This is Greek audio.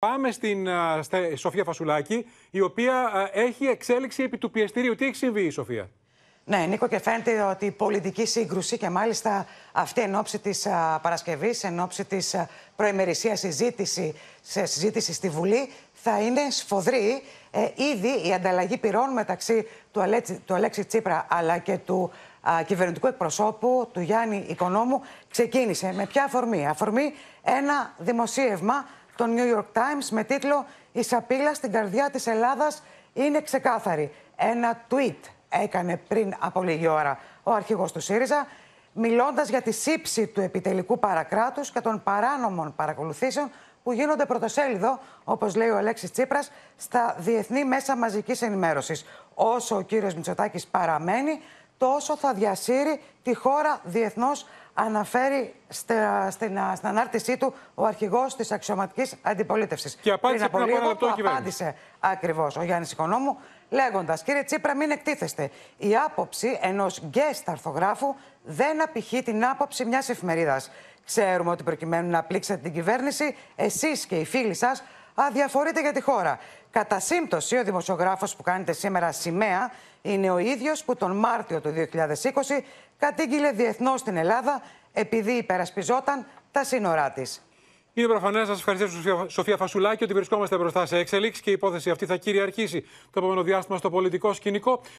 Πάμε στην Σοφία Φασουλάκη, η οποία έχει εξέλιξη επί του πιεστηρίου. Τι έχει συμβεί Σοφία. Ναι, Νίκο, και φαίνεται ότι η πολιτική σύγκρουση και μάλιστα αυτή εν ώψη της Παρασκευής, εν ώψη της προημερησίας συζήτηση, συζήτηση στη Βουλή, θα είναι σφοδρή. Ε, ήδη η ανταλλαγή πυρών μεταξύ του, Αλέξη, του Αλέξη Τσίπρα αλλά και του κυβερνητικού εκπροσώπου, του Γιάννη Οικονόμου, ξεκίνησε. Με ποια αφορμή. Αφορμή ένα δημοσίευμα το New York Times με τίτλο «Η σαπίλα στην καρδιά της Ελλάδας είναι ξεκάθαρη». Ένα tweet έκανε πριν από λίγη ώρα ο αρχηγός του ΣΥΡΙΖΑ, μιλώντας για τη σύψη του επιτελικού παρακράτους και των παράνομων παρακολουθήσεων που γίνονται πρωτοσέλιδο, όπως λέει ο Αλέξης Τσίπρας, στα διεθνή μέσα Μαζικής Ενημέρωσης. Όσο ο κύριος Μητσοτάκης παραμένει, τόσο θα διασύρει τη χώρα διεθνώς αναφέρει στην, ανάρτησή του ο αρχηγός της αξιωματικής αντιπολίτευσης. Και απάντησε πριν από λίγο, το απάντησε ακριβώς ο Γιάννης Οικονόμου, λέγοντας: Κύριε Τσίπρα, μην εκτίθεστε. Η άποψη ενός γκέστ αρθογράφου δεν απηχεί την άποψη μιας εφημερίδας. Ξέρουμε ότι προκειμένου να πλήξετε την κυβέρνηση, εσείς και οι φίλοι σας αδιαφορείται για τη χώρα. Κατά σύμπτωση, ο δημοσιογράφος που κάνετε σήμερα σημαία είναι ο ίδιος που τον Μάρτιο του 2020 κατήγγειλε διεθνώς στην Ελλάδα επειδή υπερασπιζόταν τα σύνορά της. Είναι προφανές, σας ευχαριστήσω, Σοφία Φασουλάκη, ότι βρισκόμαστε μπροστά σε εξέλιξη και η υπόθεση αυτή θα κυριαρχήσει το επόμενο διάστημα στο πολιτικό σκηνικό.